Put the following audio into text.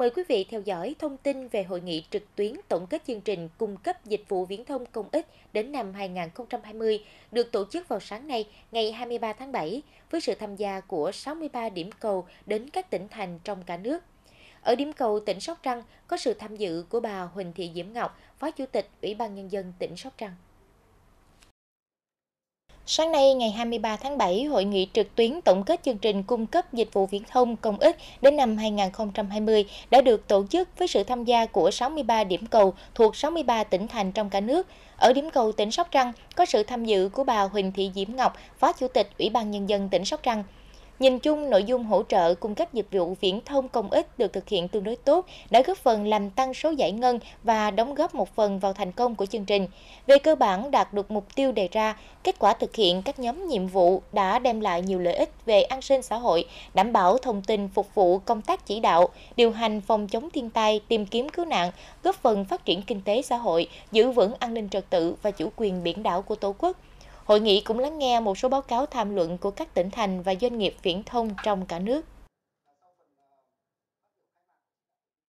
Mời quý vị theo dõi thông tin về hội nghị trực tuyến tổng kết chương trình cung cấp dịch vụ viễn thông công ích đến năm 2020 được tổ chức vào sáng nay, ngày 23 tháng 7, với sự tham gia của 63 điểm cầu đến các tỉnh thành trong cả nước. Ở điểm cầu tỉnh Sóc Trăng có sự tham dự của bà Huỳnh Thị Diễm Ngọc, Phó Chủ tịch Ủy ban Nhân dân tỉnh Sóc Trăng. Sáng nay ngày 23 tháng 7, hội nghị trực tuyến tổng kết chương trình cung cấp dịch vụ viễn thông công ích đến năm 2020 đã được tổ chức với sự tham gia của 63 điểm cầu thuộc 63 tỉnh thành trong cả nước. Ở điểm cầu tỉnh Sóc Trăng có sự tham dự của bà Huỳnh Thị Diễm Ngọc, Phó Chủ tịch Ủy ban Nhân dân tỉnh Sóc Trăng. Nhìn chung, nội dung hỗ trợ cung cấp dịch vụ viễn thông công ích được thực hiện tương đối tốt, đã góp phần làm tăng số giải ngân và đóng góp một phần vào thành công của chương trình. Về cơ bản đạt được mục tiêu đề ra, kết quả thực hiện các nhóm nhiệm vụ đã đem lại nhiều lợi ích về an sinh xã hội, đảm bảo thông tin phục vụ công tác chỉ đạo, điều hành phòng chống thiên tai, tìm kiếm cứu nạn, góp phần phát triển kinh tế xã hội, giữ vững an ninh trật tự và chủ quyền biển đảo của Tổ quốc. Hội nghị cũng lắng nghe một số báo cáo tham luận của các tỉnh thành và doanh nghiệp viễn thông trong cả nước.